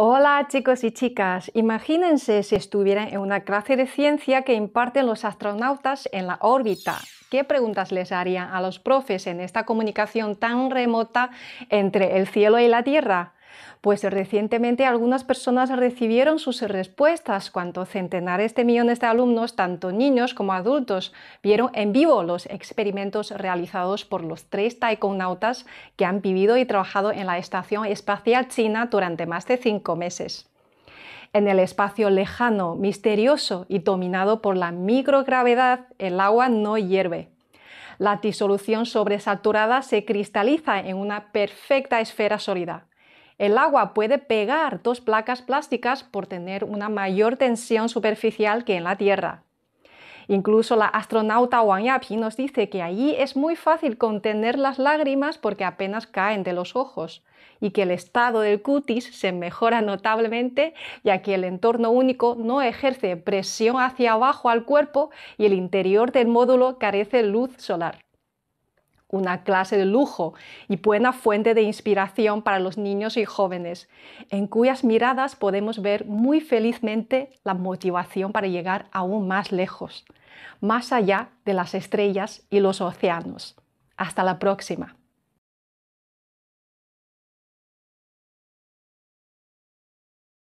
Hola chicos y chicas, imagínense si estuvieran en una clase de ciencia que imparten los astronautas en la órbita. ¿Qué preguntas les harían a los profes en esta comunicación tan remota entre el cielo y la Tierra? Pues recientemente algunas personas recibieron sus respuestas cuando centenares de millones de alumnos, tanto niños como adultos, vieron en vivo los experimentos realizados por los tres taikonautas que han vivido y trabajado en la Estación Espacial China durante más de cinco meses. En el espacio lejano, misterioso y dominado por la microgravedad, el agua no hierve. La disolución sobresaturada se cristaliza en una perfecta esfera sólida. El agua puede pegar dos placas plásticas por tener una mayor tensión superficial que en la Tierra. Incluso la astronauta Wang Yaping nos dice que allí es muy fácil contener las lágrimas porque apenas caen de los ojos y que el estado del cutis se mejora notablemente ya que el entorno único no ejerce presión hacia abajo al cuerpo y el interior del módulo carece luz solar una clase de lujo y buena fuente de inspiración para los niños y jóvenes, en cuyas miradas podemos ver muy felizmente la motivación para llegar aún más lejos, más allá de las estrellas y los océanos. Hasta la próxima.